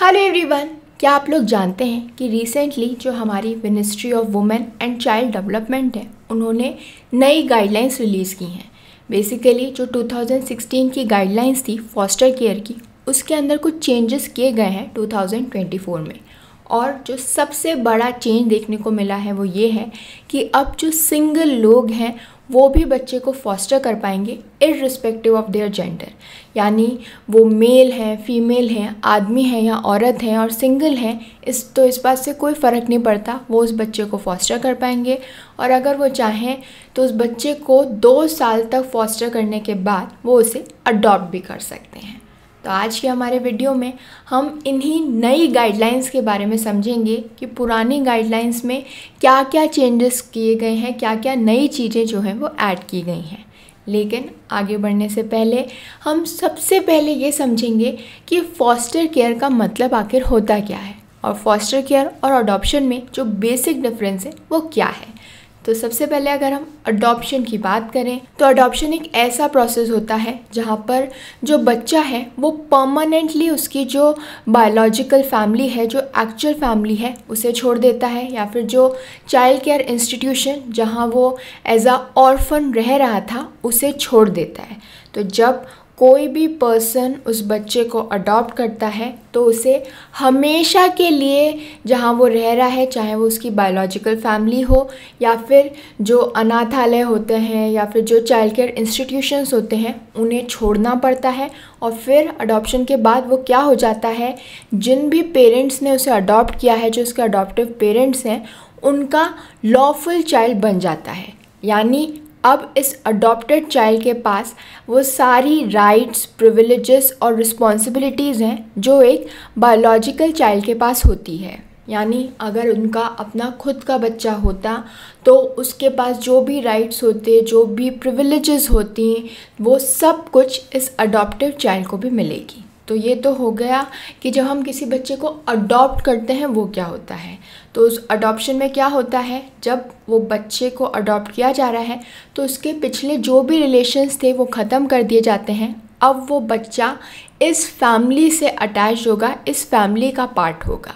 hello everyone क्या आप लोग जानते हैं कि रिसेंटली जो हमारी ministry of women and child development है उन्होंने नई गाइडलाइंस रिलीज़ की हैं बेसिकली जो 2016 की गाइडलाइंस थी फॉस्टर केयर की उसके अंदर कुछ चेंजेस किए गए हैं 2024 में और जो सबसे बड़ा चेंज देखने को मिला है वो ये है कि अब जो सिंगल लोग हैं वो भी बच्चे को फॉस्टर कर पाएंगे इरिस्पेक्टिव ऑफ देयर जेंडर यानी वो मेल हैं फीमेल हैं आदमी हैं या औरत हैं और सिंगल हैं इस तो इस बात से कोई फ़र्क नहीं पड़ता वो उस बच्चे को फॉस्टर कर पाएंगे और अगर वो चाहें तो उस बच्चे को दो साल तक फॉस्टर करने के बाद वो उसे अडॉप्ट भी कर सकते हैं तो आज के हमारे वीडियो में हम इन्हीं नई गाइडलाइंस के बारे में समझेंगे कि पुरानी गाइडलाइंस में क्या क्या चेंजेस किए गए हैं क्या क्या नई चीज़ें जो हैं वो ऐड की गई हैं लेकिन आगे बढ़ने से पहले हम सबसे पहले ये समझेंगे कि फॉस्टर केयर का मतलब आखिर होता क्या है और फॉस्टर केयर और अडॉप्शन में जो बेसिक डिफरेंस है वो क्या है तो सबसे पहले अगर हम अडॉप्शन की बात करें तो अडॉप्शन एक ऐसा प्रोसेस होता है जहाँ पर जो बच्चा है वो परमानेंटली उसकी जो बायोलॉजिकल फैमिली है जो एक्चुअल फैमिली है उसे छोड़ देता है या फिर जो चाइल्ड केयर इंस्टीट्यूशन जहाँ वो एज अ ऑर्फन रह रहा था उसे छोड़ देता है तो जब कोई भी पर्सन उस बच्चे को अडॉप्ट करता है तो उसे हमेशा के लिए जहाँ वो रह रहा है चाहे वो उसकी बायोलॉजिकल फैमिली हो या फिर जो अनाथालय होते हैं या फिर जो चाइल्ड केयर इंस्टीट्यूशंस होते हैं उन्हें छोड़ना पड़ता है और फिर अडॉप्शन के बाद वो क्या हो जाता है जिन भी पेरेंट्स ने उसे अडॉप्ट किया है जो उसके अडॉप्टिव पेरेंट्स हैं उनका लॉफुल चाइल्ड बन जाता है यानी अब इस अडॉप्टेड चाइल्ड के पास वो सारी राइट्स प्रिविलेजेस और रिस्पॉन्सिबिलिटीज़ हैं जो एक बायोलॉजिकल चाइल्ड के पास होती है यानी अगर उनका अपना खुद का बच्चा होता तो उसके पास जो भी राइट्स होते जो भी प्रिविलेजेस होती वो सब कुछ इस अडॉप्टिव चाइल्ड को भी मिलेगी तो ये तो हो गया कि जब हम किसी बच्चे को अडॉप्ट करते हैं वो क्या होता है तो उस अडॉप्शन में क्या होता है जब वो बच्चे को अडॉप्ट किया जा रहा है तो उसके पिछले जो भी रिलेशंस थे वो ख़त्म कर दिए जाते हैं अब वो बच्चा इस फैमिली से अटैच होगा इस फैमिली का पार्ट होगा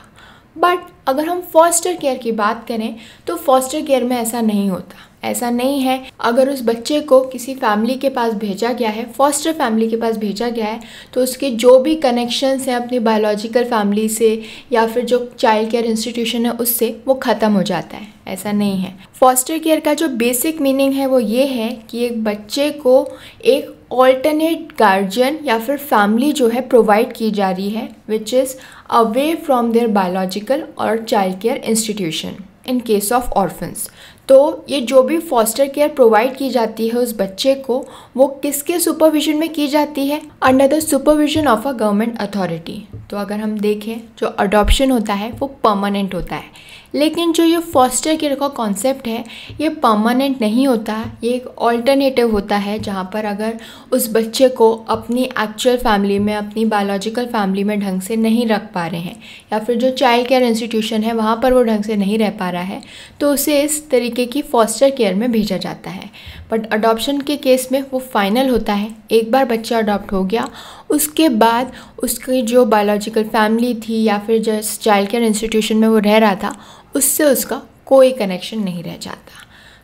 बट अगर हम फॉस्टर केयर की बात करें तो फॉस्टर केयर में ऐसा नहीं होता ऐसा नहीं है अगर उस बच्चे को किसी फैमिली के पास भेजा गया है फॉस्टर फैमिली के पास भेजा गया है तो उसके जो भी कनेक्शंस हैं अपनी बायोलॉजिकल फैमिली से या फिर जो चाइल्ड केयर इंस्टीट्यूशन है उससे वो ख़त्म हो जाता है ऐसा नहीं है फॉस्टर केयर का जो बेसिक मीनिंग है वो ये है कि एक बच्चे को एक ऑल्टरनेट गार्जियन या फिर फैमिली जो है प्रोवाइड की जा रही है which is away from their biological और child care institution in case of orphans तो ये जो भी फॉस्टर केयर प्रोवाइड की जाती है उस बच्चे को वो किसके सुपरविजन में की जाती है under the supervision of a government authority तो अगर हम देखें जो अडॉप्शन होता है वो परमानेंट होता है लेकिन जो ये फॉस्टर केयर का कॉन्सेप्ट है ये परमानेंट नहीं होता ये एक ऑल्टरनेटिव होता है जहाँ पर अगर उस बच्चे को अपनी एक्चुअल फैमिली में अपनी बायोलॉजिकल फैमिली में ढंग से नहीं रख पा रहे हैं या फिर जो चाइल्ड केयर इंस्टीट्यूशन है वहाँ पर वो ढंग से नहीं रह पा रहा है तो उसे इस तरीके तरीके की फॉस्टर केयर में भेजा जाता है बट अडॉप्शन के केस में वो फाइनल होता है एक बार बच्चा अडॉप्ट हो गया उसके बाद उसकी जो बायोलॉजिकल फैमिली थी या फिर जिस चाइल्ड केयर इंस्टीट्यूशन में वो रह रहा था उससे उसका कोई कनेक्शन नहीं रह जाता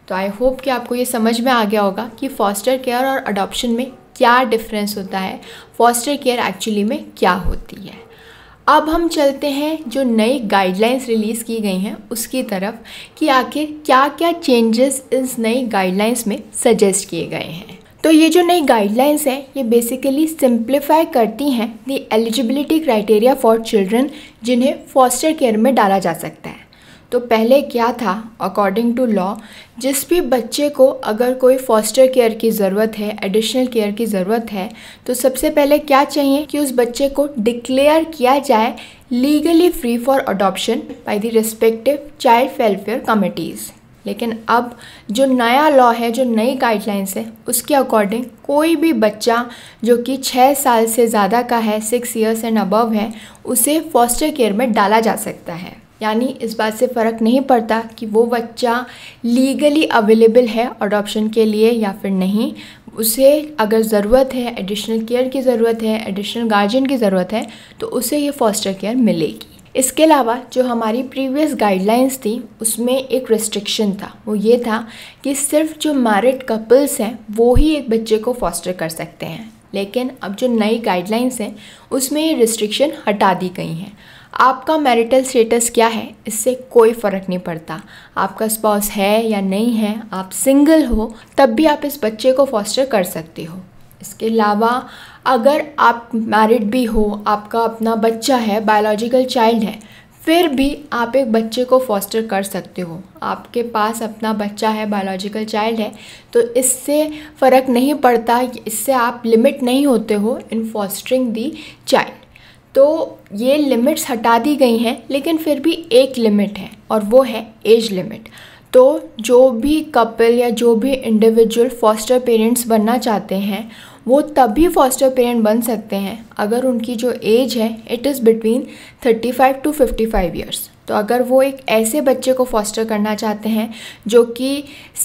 तो आई होप कि आपको ये समझ में आ गया होगा कि फॉस्टर केयर और अडॉप्शन में क्या डिफरेंस होता है फॉस्टर केयर एक्चुअली में क्या होती है अब हम चलते हैं जो नई गाइडलाइंस रिलीज़ की गई हैं उसकी तरफ कि आखिर क्या क्या चेंजेस इस नई गाइडलाइंस में सजेस्ट किए गए हैं तो ये जो नई गाइडलाइंस हैं ये बेसिकली सिंप्लीफाई करती हैं the eligibility criteria for children जिन्हें फॉस्टर केयर में डाला जा सकता है तो पहले क्या था अकॉर्डिंग टू लॉ जिस भी बच्चे को अगर कोई फॉस्टर केयर की ज़रूरत है एडिशनल केयर की ज़रूरत है तो सबसे पहले क्या चाहिए कि उस बच्चे को डिक्लेयर किया जाए legally free for adoption by the respective child welfare committees लेकिन अब जो नया लॉ है जो नई गाइडलाइंस है उसके अकॉर्डिंग कोई भी बच्चा जो कि छः साल से ज़्यादा का है सिक्स ईयर्स एंड अबव है उसे फॉस्टर केयर में डाला जा सकता है यानी इस बात से फ़र्क नहीं पड़ता कि वो बच्चा लीगली अवेलेबल है अडोप्शन के लिए या फिर नहीं उसे अगर ज़रूरत है एडिशनल केयर की ज़रूरत है एडिशनल गार्जियन की ज़रूरत है तो उसे ये फॉस्टर केयर मिलेगी इसके अलावा जो हमारी प्रीवियस गाइडलाइंस थी उसमें एक रिस्ट्रिक्शन था वो ये था कि सिर्फ जो मैरिड कपल्स हैं वो ही एक बच्चे को फॉस्टर कर सकते हैं लेकिन अब जो नई गाइडलाइंस हैं उसमें ये रिस्ट्रिक्शन हटा दी गई हैं आपका मैरिटल स्टेटस क्या है इससे कोई फ़र्क नहीं पड़ता आपका स्पॉस है या नहीं है आप सिंगल हो तब भी आप इस बच्चे को फॉस्टर कर सकते हो इसके अलावा अगर आप मैरिड भी हो आपका अपना बच्चा है बायोलॉजिकल चाइल्ड है फिर भी आप एक बच्चे को फॉस्टर कर सकते हो आपके पास अपना बच्चा है बायोलॉजिकल चाइल्ड है तो इससे फ़र्क नहीं पड़ता इससे आप लिमिट नहीं होते हो इन फॉस्टरिंग दी चाइल्ड तो ये लिमिट्स हटा दी गई हैं लेकिन फिर भी एक लिमिट है और वो है एज लिमिट तो जो भी कपल या जो भी इंडिविजुअल फॉस्टर पेरेंट्स बनना चाहते हैं वो तभी फॉस्टर पेरेंट बन सकते हैं अगर उनकी जो एज है it is between 35 to 55 years तो अगर वो एक ऐसे बच्चे को फॉस्टर करना चाहते हैं जो कि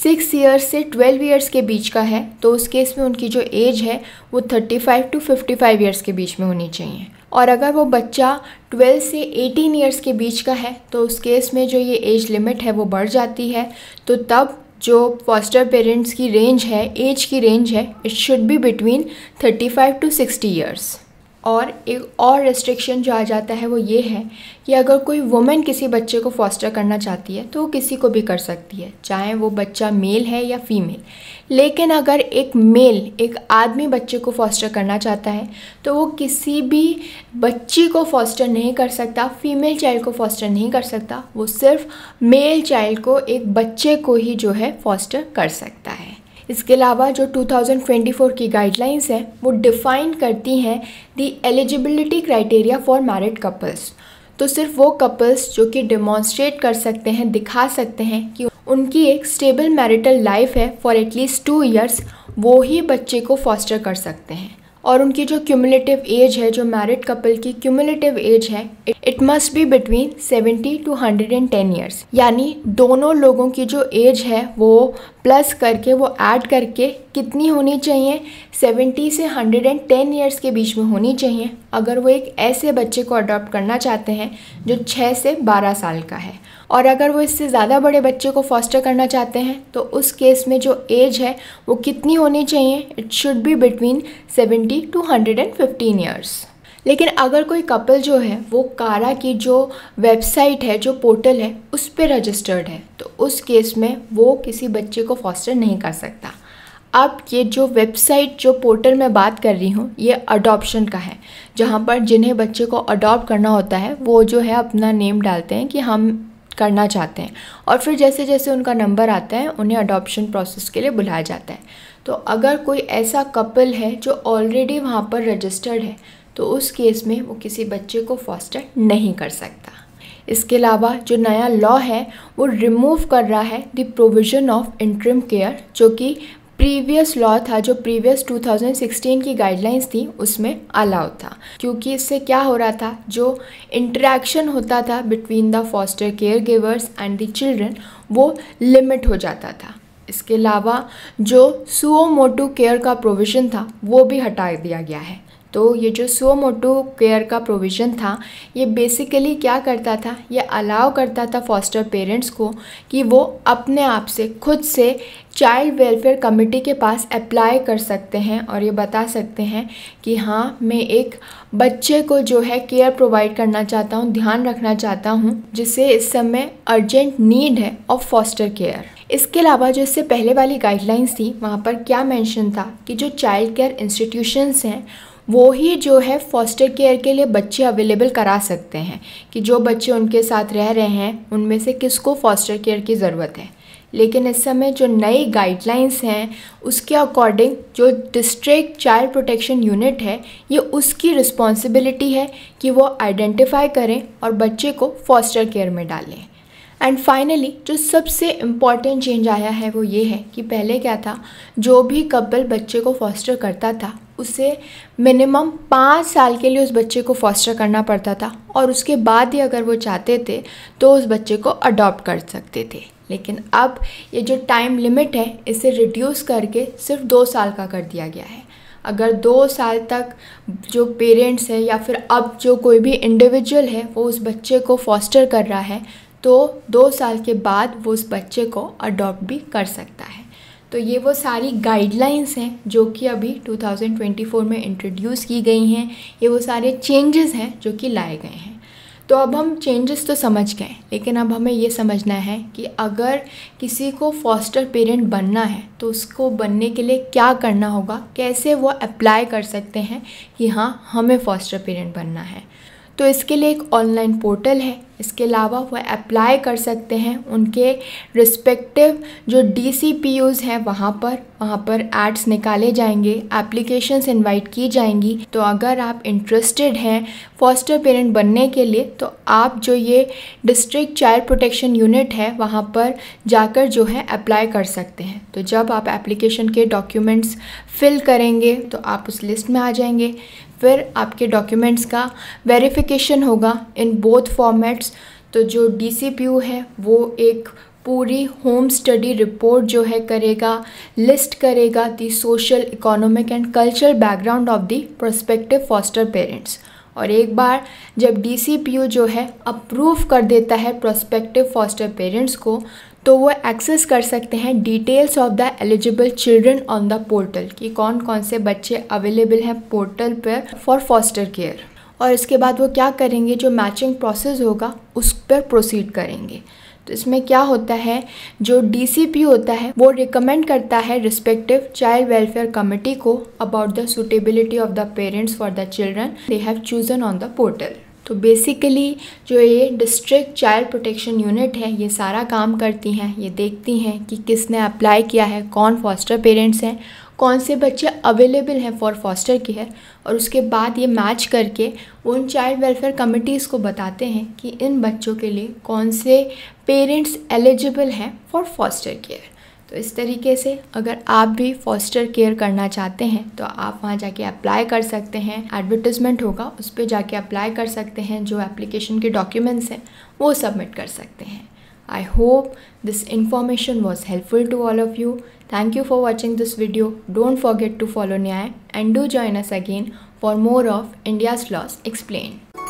सिक्स ईयर्स से ट्वेल्व ईयर्स के बीच का है तो उस केस में उनकी जो एज है वो 35 टू 55 ईयर्स के बीच में होनी चाहिए और अगर वो बच्चा 12 से 18 ईयर्स के बीच का है तो उस केस में जो ये एज लिमिट है वो बढ़ जाती है तो तब जो फॉस्टर पेरेंट्स की रेंज है एज की रेंज है it should be between 35 to 60 years और एक और रेस्ट्रिक्शन जो आ जाता है वो ये है कि अगर कोई वुमेन किसी बच्चे को फॉस्टर करना चाहती है तो वो किसी को भी कर सकती है चाहे वो बच्चा मेल है या फीमेल लेकिन अगर एक मेल एक आदमी बच्चे को फॉस्टर करना चाहता है तो वो किसी भी बच्ची को फॉस्टर नहीं कर सकता फीमेल चाइल्ड को फॉस्टर नहीं कर सकता वो सिर्फ मेल चाइल्ड को एक बच्चे को ही जो है फॉस्टर कर सकता है इसके अलावा जो 2024 की गाइडलाइंस हैं वो डिफ़ाइन करती हैं the eligibility criteria for married couples तो सिर्फ वो कपल्स जो कि डिमॉन्स्ट्रेट कर सकते हैं दिखा सकते हैं कि उनकी एक स्टेबल मैरिटल लाइफ है फॉर एटलीस्ट टू ईयर्स वो ही बच्चे को फॉस्टर कर सकते हैं और उनकी जो क्यूमुलेटिव एज है जो मैरिड कपल की क्यूमुलेटिव एज है it must be between 70 to 110 years यानी दोनों लोगों की जो एज है वो प्लस करके वो ऐड करके कितनी होनी चाहिए 70 से 110 ईयर्स के बीच में होनी चाहिए अगर वो एक ऐसे बच्चे को अडॉप्ट करना चाहते हैं जो 6 से 12 साल का है और अगर वो इससे ज़्यादा बड़े बच्चे को फॉस्टर करना चाहते हैं तो उस केस में जो एज है वो कितनी होनी चाहिए it should be between 70 to 115 years लेकिन अगर कोई कपल जो है वो कारा की जो वेबसाइट है जो पोर्टल है उस पर रजिस्टर्ड है तो उस केस में वो किसी बच्चे को फॉस्टर नहीं कर सकता अब ये जो वेबसाइट जो पोर्टल में बात कर रही हूँ ये अडॉप्शन का है जहाँ पर जिन्हें बच्चे को अडॉप्ट करना होता है वो जो है अपना नेम डालते हैं कि हम करना चाहते हैं और फिर जैसे जैसे उनका नंबर आता है उन्हें अडॉप्शन प्रोसेस के लिए बुलाया जाता है तो अगर कोई ऐसा कपल है जो ऑलरेडी वहाँ पर रजिस्टर्ड है तो उस केस में वो किसी बच्चे को फॉस्टर नहीं कर सकता इसके अलावा जो नया लॉ है वो रिमूव कर रहा है the provision of interim care जो कि प्रीवियस लॉ था जो प्रीवियस 2016 की गाइडलाइंस थी उसमें अलाउ था क्योंकि इससे क्या हो रहा था जो इंटरेक्शन होता था between the foster care givers and the children वो लिमिट हो जाता था इसके अलावा जो सुओ मोटू केयर का प्रोविज़न था वो भी हटा दिया गया है तो ये जो सो मोटो केयर का प्रोविज़न था ये बेसिकली क्या करता था ये अलाउ करता था फॉस्टर पेरेंट्स को कि वो अपने आप से खुद से चाइल्ड वेलफेयर कमिटी के पास अप्लाई कर सकते हैं और ये बता सकते हैं कि हाँ मैं एक बच्चे को जो है केयर प्रोवाइड करना चाहता हूँ ध्यान रखना चाहता हूँ जिसे इस समय अर्जेंट नीड है ऑफ फॉस्टर केयर इसके अलावा जो इससे पहले वाली गाइडलाइंस थी वहाँ पर क्या मेंशन था कि जो चाइल्ड केयर इंस्टीट्यूशंस हैं वो ही जो है फॉस्टर केयर के लिए बच्चे अवेलेबल करा सकते हैं कि जो बच्चे उनके साथ रह रहे हैं उनमें से किसको फॉस्टर केयर की ज़रूरत है लेकिन इस समय जो नई गाइडलाइंस हैं उसके अकॉर्डिंग जो डिस्ट्रिक्ट चाइल्ड प्रोटेक्शन यूनिट है ये उसकी रिस्पॉन्सिबिलिटी है कि वो आइडेंटिफाई करें और बच्चे को फॉस्टर केयर में डालें एंड फाइनली जो सबसे इम्पॉर्टेंट चेंज आया है वो ये है कि पहले क्या था जो भी कपल बच्चे को फॉस्टर करता था उसे मिनिमम पाँच साल के लिए उस बच्चे को फॉस्टर करना पड़ता था और उसके बाद ही अगर वो चाहते थे तो उस बच्चे को अडॉप्ट कर सकते थे लेकिन अब ये जो टाइम लिमिट है इसे रिड्यूस करके सिर्फ दो साल का कर दिया गया है अगर दो साल तक जो पेरेंट्स है या फिर अब जो कोई भी इंडिविजुअल है वो उस बच्चे को फॉस्टर कर रहा है तो दो साल के बाद वो उस बच्चे को अडॉप्ट भी कर सकता है तो ये वो सारी गाइडलाइंस हैं जो कि अभी 2024 में इंट्रोड्यूस की गई हैं ये वो सारे चेंजेस हैं जो कि लाए गए हैं तो अब हम चेंजेस तो समझ गए लेकिन अब हमें ये समझना है कि अगर किसी को फॉस्टर पेरेंट बनना है तो उसको बनने के लिए क्या करना होगा कैसे वो अप्लाई कर सकते हैं कि हाँ हमें फॉस्टर पेरेंट बनना है तो इसके लिए एक ऑनलाइन पोर्टल है इसके अलावा वह अप्लाई कर सकते हैं उनके रिस्पेक्टिव जो डी सी पी यूज़ हैं वहाँ पर वहाँ पर एड्स निकाले जाएंगे एप्लीकेशंस इनवाइट की जाएंगी तो अगर आप इंटरेस्टेड हैं फॉस्टर पेरेंट बनने के लिए तो आप जो ये डिस्ट्रिक्ट चाइल्ड प्रोटेक्शन यूनिट है वहाँ पर जाकर जो है अप्लाई कर सकते हैं तो जब आप एप्लीकेशन के डॉक्यूमेंट्स फिल करेंगे तो आप उस लिस्ट में आ जाएंगे फिर आपके डॉक्यूमेंट्स का वेरिफिकेशन होगा इन बोथ फॉर्मेट्स तो जो डी है वो एक पूरी होम स्टडी रिपोर्ट जो है करेगा लिस्ट करेगा the social economic and cultural background of the prospective foster parents और एक बार जब डी जो है अप्रूव कर देता है प्रोस्पेक्टिव फॉस्टर पेरेंट्स को तो वो एक्सेस कर सकते हैं details of the eligible children on the portal कि कौन कौन से बच्चे अवेलेबल हैं पोर्टल पर फॉर फॉस्टर केयर और इसके बाद वो क्या करेंगे जो मैचिंग प्रोसेस होगा उस पर प्रोसीड करेंगे तो इसमें क्या होता है जो डीसीपी होता है वो रिकमेंड करता है रिस्पेक्टिव चाइल्ड वेलफेयर कमेटी को about the suitability of the parents for the children they have chosen on the portal तो बेसिकली जो ये डिस्ट्रिक्ट चाइल्ड प्रोटेक्शन यूनिट है ये सारा काम करती हैं ये देखती हैं कि किसने अप्लाई किया है कौन फॉस्टर पेरेंट्स हैं कौन से बच्चे अवेलेबल हैं फॉर फॉस्टर केयर और उसके बाद ये मैच करके उन चाइल्ड वेलफेयर कमिटीज़ को बताते हैं कि इन बच्चों के लिए कौन से पेरेंट्स एलिजिबल हैं फॉर फॉस्टर केयर तो इस तरीके से अगर आप भी फॉस्टर केयर करना चाहते हैं तो आप वहाँ जाके अप्लाई कर सकते हैं एडवर्टिजमेंट होगा उस पर जाके अप्लाई कर सकते हैं जो एप्लीकेशन के डॉक्यूमेंट्स हैं वो सबमिट कर सकते हैं I hope this information was helpful to all of you thank you for watching this video don't forget to follow Nyaay and do join us again for more of India's laws explain